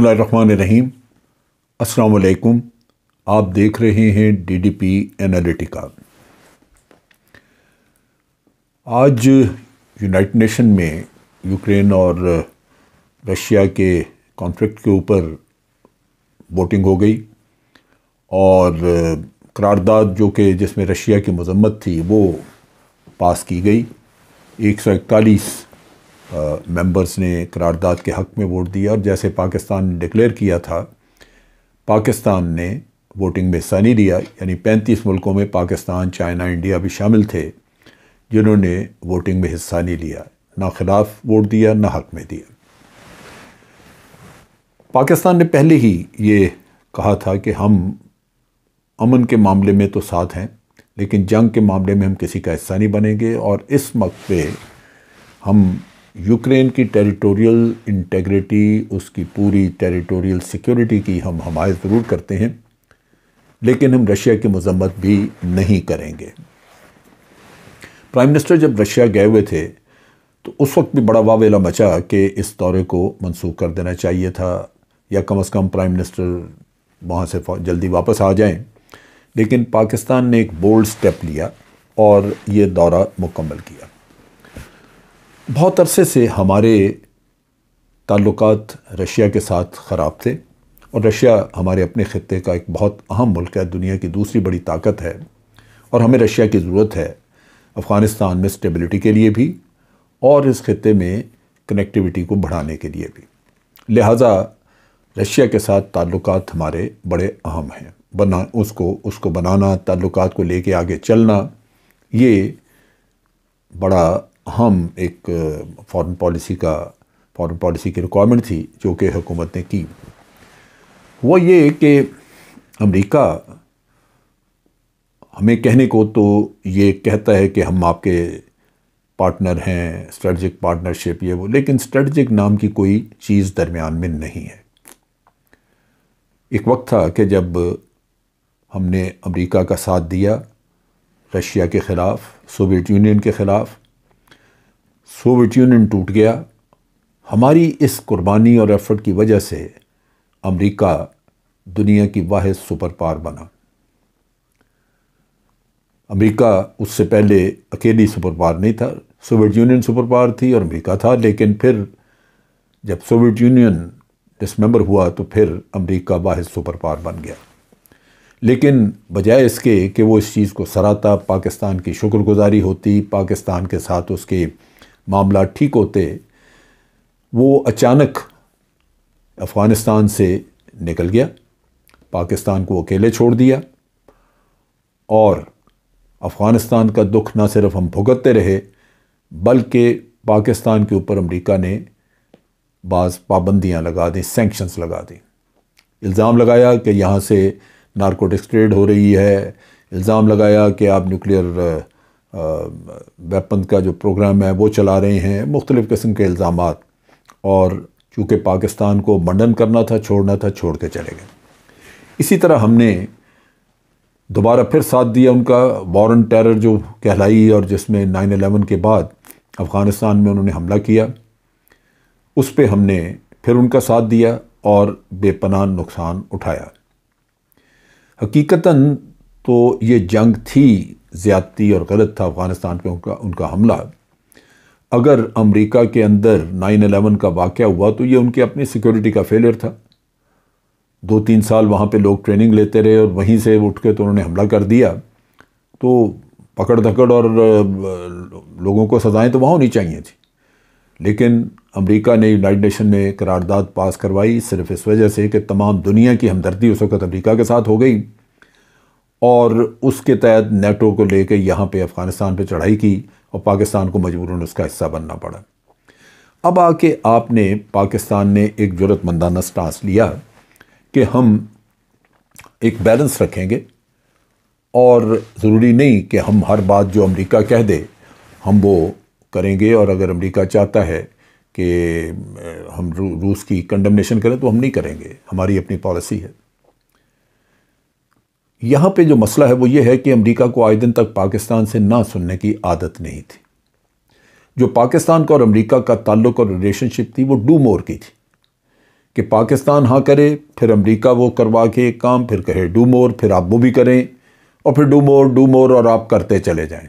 बसमीम असलकुम आप देख रहे हैं डी डी पी एनालिटिका आज यूनाइट नेशन में यूक्रेन और रशिया के कॉन्फ्लिक्ट के ऊपर वोटिंग हो गई और करारदाद जो कि जिसमें रशिया की मजम्मत थी वो पास की गई एक सौ इकतालीस मेंबर्स ने करारदाद के हक़ में वोट दिया और जैसे पाकिस्तान ने डिक्लेयर किया था पाकिस्तान ने वोटिंग में हिस्सा नहीं लिया यानी पैंतीस मुल्कों में पाकिस्तान चाइना इंडिया भी शामिल थे जिन्होंने वोटिंग में हिस्सा नहीं लिया ना खिलाफ वोट दिया ना हक़ में दिया पाकिस्तान ने पहले ही ये कहा था कि हम अमन के मामले में तो साथ हैं लेकिन जंग के मामले में हम किसी का हिस्सा नहीं बनेंगे और इस वक्त पे हम यूक्रेन की टेरिटोरियल इंटेग्रिटी उसकी पूरी टेरिटोरियल सिक्योरिटी की हम हमायत ज़रूर करते हैं लेकिन हम रशिया की मजम्मत भी नहीं करेंगे प्राइम मिनिस्टर जब रशिया गए हुए थे तो उस वक्त भी बड़ा वावेला मचा कि इस दौरे को मनसूख कर देना चाहिए था या कम अज़ कम प्राइम मिनिस्टर वहाँ से जल्दी वापस आ जाएं लेकिन पाकिस्तान ने एक बोल्ड स्टेप लिया और ये दौरा मुकम्मल किया बहुत अरसे से हमारे ताल्लुक रशिया के साथ ख़राब थे और रशिया हमारे अपने ख़त्े का एक बहुत अहम मुल्क है दुनिया की दूसरी बड़ी ताकत है और हमें रशिया की ज़रूरत है अफ़गानिस्तान में स्टेबिलिटी के लिए भी और इस ख़त्े में कनेक्टिविटी को बढ़ाने के लिए भी लिहाजा रशिया के साथ ताल्लुक हमारे बड़े अहम हैं बना उसको उसको बनाना ताल्लुक को लेके आगे चलना ये बड़ा अहम एक फॉरेन पॉलिसी का फॉरेन पॉलिसी की रिक्वायरमेंट थी जो कि हुकूमत ने की वो ये कि अमेरिका हमें कहने को तो ये कहता है कि हम आपके पार्टनर हैं स्ट्रेटजिक पार्टनरशिप ये वो लेकिन स्ट्रेटजिक नाम की कोई चीज़ दरमियान में नहीं है एक वक्त था कि जब हमने अमेरिका का साथ दिया रशिया के ख़िलाफ़ सोवियत यूनियन के ख़िलाफ़ सोवियत यूनियन टूट गया हमारी इस कुर्बानी और एफर्ट की वजह से अमेरिका दुनिया की वाहिद सुपर पावर बना अमेरिका उससे पहले अकेली सुपर पावर नहीं था सोवियत यूनियन सुपर पावर थी और अमेरिका था लेकिन फिर जब सोवियत यूनियन डिसमेंबर हुआ तो फिर अमेरिका वाहिद सुपर पावर बन गया लेकिन बजाय इसके कि वो इस चीज़ को सराहता पाकिस्तान की शुक्रगुजारी होती पाकिस्तान के साथ उसके मामला ठीक होते वो अचानक अफ़गानिस्तान से निकल गया पाकिस्तान को अकेले छोड़ दिया और अफ़गानिस्तान का दुख ना सिर्फ हम भुगतते रहे बल्कि पाकिस्तान के ऊपर अमेरिका ने बाज़ पाबंदियाँ लगा दी सेंक्शंस लगा दी इल्ज़ाम लगाया कि यहाँ से नारकोटिक्स ट्रेड हो रही है इल्ज़ाम लगाया कि आप न्यूक्लियर वेपन का जो प्रोग्राम है वो चला रहे हैं मुख्तलिफ़ किस्म के इल्ज़ाम और चूँकि पाकिस्तान को मंडन करना था छोड़ना था छोड़ के चले गए इसी तरह हमने दोबारा फिर साथ दिया उनका वारन टेरर जो कहलाई और जिसमें नाइन अलेवन के बाद अफ़गानिस्तान में उन्होंने हमला किया उस पर हमने फिर उनका साथ दिया और बेपनाह नुकसान उठाया हकीकता तो ये जंग थी ज़्यादती और गलत था अफ़गानिस्तान पर उनका उनका हमला अगर अमेरिका के अंदर नाइन अलेवन का वाक़ हुआ तो ये उनकी अपनी सिक्योरिटी का फेलियर था दो तीन साल वहाँ पे लोग ट्रेनिंग लेते रहे और वहीं से उठ के तो उन्होंने हमला कर दिया तो पकड़ धकड़ और लोगों को सजाएं तो वहाँ होनी चाहिए थी लेकिन अमेरिका ने यूनाइट नेशन में करारदाद पास करवाई सिर्फ इस वजह से कि तमाम दुनिया की हमदर्दी उस वक्त अमरीका के साथ हो गई और उसके तहत नेटो को लेकर यहाँ पे अफ़गानिस्तान पे चढ़ाई की और पाकिस्तान को मजबूरन उसका हिस्सा बनना पड़ा अब आके आपने पाकिस्तान ने एक ज़रूरतमंदाना स्टांस लिया कि हम एक बैलेंस रखेंगे और ज़रूरी नहीं कि हम हर बात जो अमेरिका कह दे हम वो करेंगे और अगर अमेरिका चाहता है कि हम रू, रूस की कंडमनेशन करें तो हम नहीं करेंगे हमारी अपनी पॉलिसी है यहाँ पे जो मसला है वो ये है कि अमेरिका को आए दिन तक पाकिस्तान से ना सुनने की आदत नहीं थी जो पाकिस्तान का और अमेरिका का ताल्लुक और रिलेशनशिप थी वो डू मोर की थी कि पाकिस्तान हाँ करे फिर अमेरिका वो करवा के एक काम फिर कहे डू मोर फिर आप वो भी करें और फिर डू मोर डू मोर और आप करते चले जाएं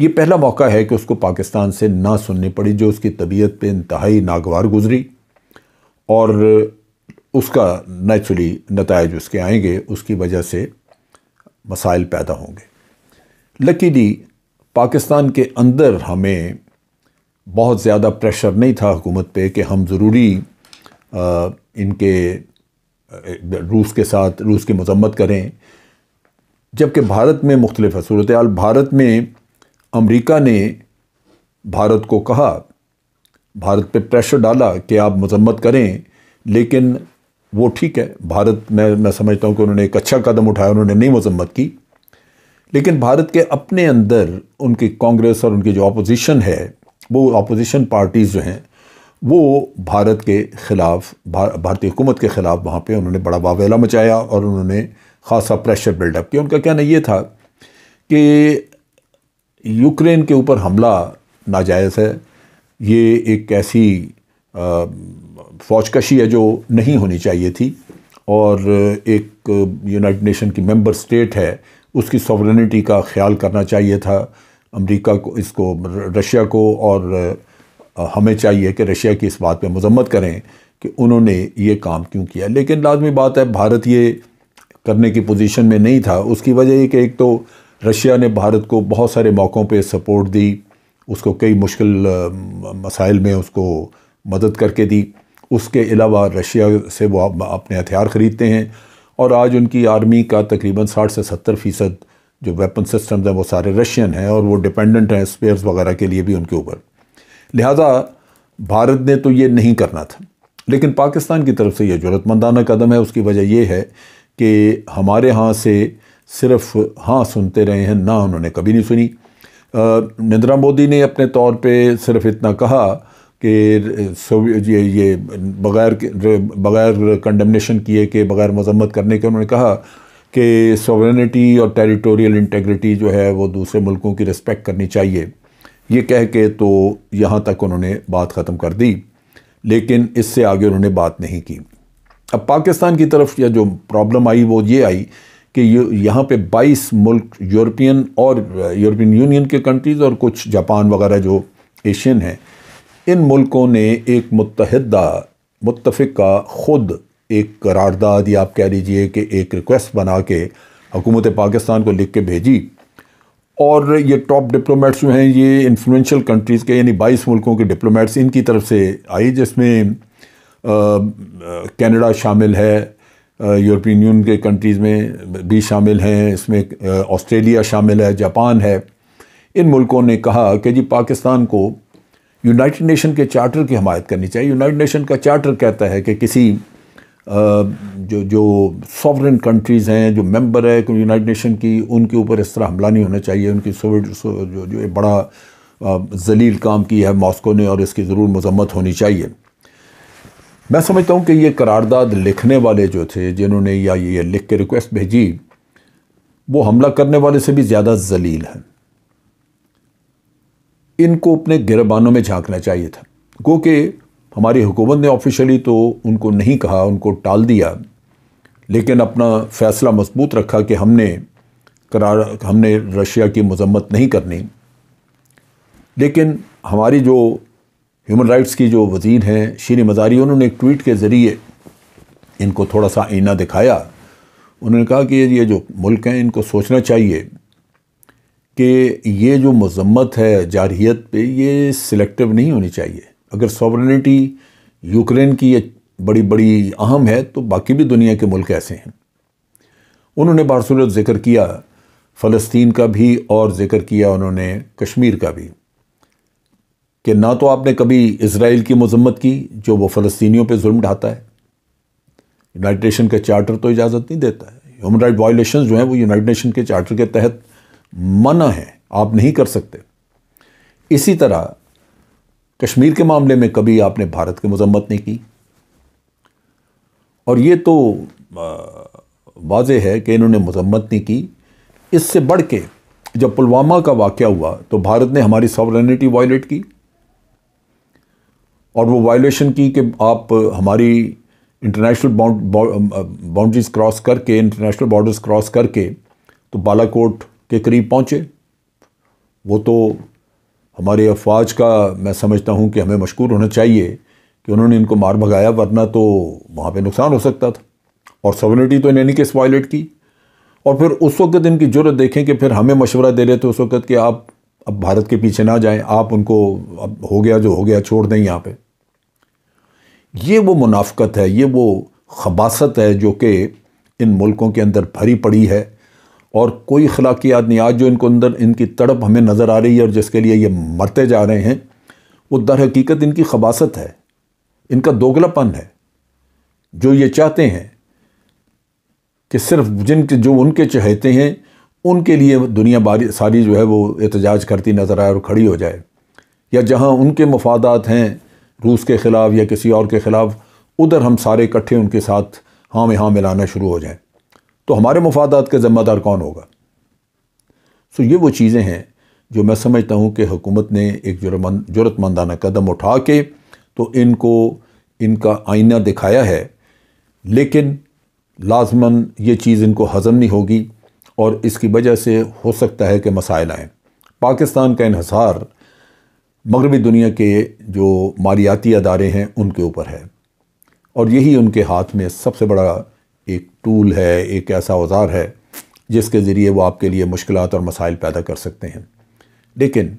ये पहला मौका है कि उसको पाकिस्तान से ना सुननी पड़ी जो उसकी तबीयत पर इंतहाई नागवार गुजरी और उसका नेचुरली नतज उसके आएंगे उसकी वजह से मसाइल पैदा होंगे लकीली पाकिस्तान के अंदर हमें बहुत ज़्यादा प्रेशर नहीं था हुकूमत पे कि हम ज़रूरी इनके रूस के साथ रूस की मजम्मत करें जबकि भारत में मुख्तलिफ है सूरत भारत में अमेरिका ने भारत को कहा भारत पे प्रेशर डाला कि आप मजम्मत करें लेकिन वो ठीक है भारत में मैं समझता हूँ कि उन्होंने एक अच्छा कदम उठाया उन्होंने नहीं मजम्मत की लेकिन भारत के अपने अंदर उनकी कांग्रेस और उनकी जो अपोजिशन है वो अपोजिशन पार्टीज़ जो हैं वो भारत के ख़िलाफ़ भार, भारतीय हुकूमत के ख़िलाफ़ वहाँ पे उन्होंने बड़ा वावेला मचाया और उन्होंने ख़ासा प्रेशर बिल्डअप किया उनका कहना ये था कि यूक्रेन के ऊपर हमला नाजायज़ है ये एक ऐसी फौजकशी है जो नहीं होनी चाहिए थी और एक यूनाइटेड नेशन की मेंबर स्टेट है उसकी सॉवरनिटी का ख्याल करना चाहिए था अमेरिका को इसको रशिया को और हमें चाहिए कि रशिया की इस बात पे मजम्मत करें कि उन्होंने ये काम क्यों किया लेकिन लाजमी बात है भारत ये करने की पोजीशन में नहीं था उसकी वजह ये कि एक तो रशिया ने भारत को बहुत सारे मौक़ों पर सपोर्ट दी उसको कई मुश्किल मसाइल में उसको मदद करके दी उसके अलावा रशिया से वो अपने हथियार ख़रीदते हैं और आज उनकी आर्मी का तकरीबन साठ से सत्तर फ़ीसद जो वेपन सिस्टम्स हैं वो सारे रशियन हैं और वो डिपेंडेंट हैं स्पेयर्स वगैरह के लिए भी उनके ऊपर लिहाजा भारत ने तो ये नहीं करना था लेकिन पाकिस्तान की तरफ से यह जरूरतमंदाना कदम है उसकी वजह यह है कि हमारे यहाँ से सिर्फ हाँ सुनते रहे हैं ना उन्होंने कभी नहीं सुनी नरेंद्र मोदी ने अपने तौर पे सिर्फ इतना कहा कि ये ये बगैर बगैर कंडमनेशन किए के बगैर मजम्मत करने के उन्होंने कहा कि सोवरेनिटी और टेरिटोरियल इंटेग्रिटी जो है वो दूसरे मुल्कों की रिस्पेक्ट करनी चाहिए ये कह के तो यहाँ तक उन्होंने बात ख़त्म कर दी लेकिन इससे आगे उन्होंने बात नहीं की अब पाकिस्तान की तरफ या जो प्रॉब्लम आई वो ये आई कि यहाँ पे 22 मुल्क यूरोपियन और यूरोपियन यूनियन के कंट्रीज़ और कुछ जापान वगैरह जो एशियन हैं इन मुल्कों ने एक मुतहदा मुतफ़ा ख़ुद एक करारदाद या आप कह लीजिए कि एक रिक्वेस्ट बना के हुकूमत पाकिस्तान को लिख के भेजी और ये टॉप डिप्लोमेट्स जो हैं ये इन्फ्लुएंशियल कंट्रीज़ के यानी बाईस मुल्कों के डिप्लोमेट्स इनकी तरफ से आई जिसमें कनाडा शामिल है यूरोपियन यूनियन के कंट्रीज़ में भी शामिल हैं इसमें ऑस्ट्रेलिया शामिल है जापान है इन मुल्कों ने कहा कि जी पाकिस्तान को यूनाइटेड नेशन के चार्टर की हमायत करनी चाहिए यूनाइटेड नेशन का चार्टर कहता है कि किसी जो जो सॉवरन कंट्रीज़ हैं जो मेंबर है यूनाइटेड नेशन की उनके ऊपर इस तरह हमला नहीं होना चाहिए उनकी सोविट जो जो बड़ा जलील काम किया है मॉस्को ने और इसकी ज़रूर मजम्मत होनी चाहिए मैं समझता हूँ कि ये करारदाद लिखने वाले जो थे जिन्होंने या ये लिख के रिक्वेस्ट भेजी वो हमला करने वाले से भी ज़्यादा जलील हैं इनको अपने गिरबानों में झांकना चाहिए था गो के हमारी हुकूमत ने ऑफिशियली तो उनको नहीं कहा उनको टाल दिया लेकिन अपना फैसला मजबूत रखा कि हमने करार हमने रशिया की मजम्मत नहीं करनी लेकिन हमारी जो ह्यूमन राइट्स की जो वजीर हैं श्री मजारी उन्होंने एक ट्वीट के ज़रिए इनको थोड़ा सा आईना दिखाया उन्होंने कहा कि ये जो मुल्क हैं इनको सोचना चाहिए कि ये जो मजम्मत है जारहीत पे ये सिलेक्टिव नहीं होनी चाहिए अगर सॉवरनिटी यूक्रेन की ये बड़ी बड़ी अहम है तो बाकी भी दुनिया के मुल्क ऐसे हैं उन्होंने बारसूरत ज़िक्र किया फ़लस्तीन का भी और ज़िक्र किया उन्होंने कश्मीर का भी कि ना तो आपने कभी इसराइल की मजम्मत की जो वो फ़लस्तियों पर जुल्म ढाता है यूनाइट नेशन का चार्टर तो इजाज़त नहीं देता है ह्यूमन राइट वायलेशन जो हैं वो यूनाइट नेशन के चार्टर के तहत मना है आप नहीं कर सकते इसी तरह कश्मीर के मामले में कभी आपने भारत की मजम्मत नहीं की और ये तो वाज है कि इन्होंने मजम्मत नहीं की इससे बढ़ के जब पुलवामा का वाक़ हुआ तो भारत ने हमारी सॉवरनिटी वायलेट की और वो वायलेशन की कि आप हमारी इंटरनेशनल बाउंड्रीज क्रॉस करके इंटरनेशनल बॉर्डर्स क्रॉस करके तो बालाकोट के करीब पहुँचे वो तो हमारे अफवाज का मैं समझता हूँ कि हमें मशहूर होना चाहिए कि उन्होंने इनको मार भगाया वरना तो वहाँ पे नुकसान हो सकता था और सवनिटी तो इन्होंने केस वायलेट की और फिर उस वक्त इनकी जरूरत देखें कि फिर हमें मशवरा दे रहे थे उस वक्त कि आप अब भारत के पीछे ना जाएं आप उनको अब हो गया जो हो गया छोड़ दें यहाँ पे ये वो मुनाफ़त है ये वो खबासत है जो कि इन मुल्कों के अंदर भरी पड़ी है और कोई अखलाकियात आज जो इनको अंदर इनकी तड़प हमें नज़र आ रही है और जिसके लिए ये मरते जा रहे हैं वो दर हकीकत इनकी खबासत है इनका दोगलापन है जो ये चाहते हैं कि सिर्फ जिनके जो उनके चाहते हैं उनके लिए दुनिया बारी सारी जो है वो एहतजाज करती नज़र आए और खड़ी हो जाए या जहाँ उनके मफादात हैं रूस के ख़िलाफ़ या किसी और के ख़िलाफ़ उधर हम सारे इकट्ठे उनके साथ हाँ में हाँ मिलाना शुरू हो जाएँ तो हमारे मफादात का ज़िम्मेदार कौन होगा सो ये वो चीज़ें हैं जो मैं समझता हूँ कि हुकूमत ने एक जरूरतमंदाना कदम उठा के तो इनको इनका आईना दिखाया है लेकिन लाजमन ये चीज़ इनको हज़म नहीं होगी और इसकी वजह से हो सकता है कि मसाइल आएँ पाकिस्तान का इहसार मगरबी दुनिया के जो मालियाती अदारे हैं उनके ऊपर है और यही उनके हाथ में सबसे बड़ा एक टूल है एक ऐसा औजार है जिसके ज़रिए वो आपके लिए मुश्किल और मसाइल पैदा कर सकते हैं लेकिन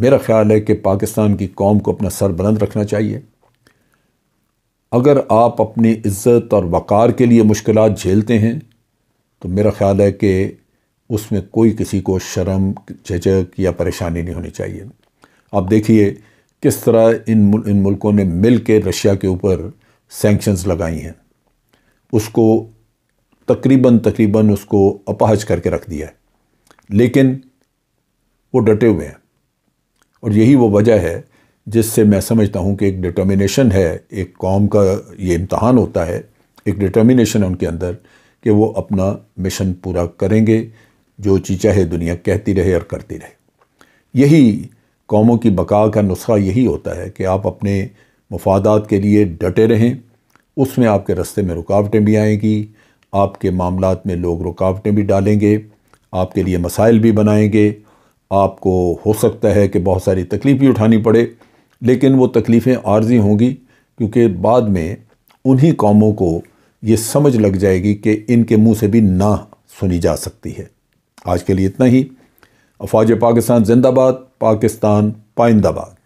मेरा ख्याल है कि पाकिस्तान की कौम को अपना सर बुलंद रखना चाहिए अगर आप अपनी इज़्ज़त और वक़ार के लिए मुश्किल झेलते हैं तो मेरा ख्याल है कि उसमें कोई किसी को शर्म झिझक या परेशानी नहीं होनी चाहिए आप देखिए किस तरह इन मुल, इन मुल्कों ने मिल के रशिया के ऊपर सेंक्शंस लगाई हैं उसको तकरीबन तकरीबन उसको अपहज करके रख दिया है लेकिन वो डटे हुए हैं और यही वो वजह है जिससे मैं समझता हूँ कि एक डिटर्मिनेशन है एक कौम का ये इम्तहान होता है एक डिटर्मिनेशन है उनके अंदर कि वो अपना मिशन पूरा करेंगे जो चीज़ चाहे दुनिया कहती रहे और करती रहे यही कौमों की बका का नुस्खा यही होता है कि आप अपने मफादात के लिए डटे रहें उसमें आपके रास्ते में रुकावटें भी आएंगी आपके मामला में लोग रुकावटें भी डालेंगे आपके लिए मसाइल भी बनाएंगे आपको हो सकता है कि बहुत सारी तकलीफ़ भी उठानी पड़े लेकिन वो तकलीफ़ें आर्जी होंगी क्योंकि बाद में उन्हीं कौमों को ये समझ लग जाएगी कि इनके मुंह से भी ना सुनी जा सकती है आज के लिए इतना ही अफवाज पाकिस्तान जिंदाबाद पाकिस्तान पाइंदाबाद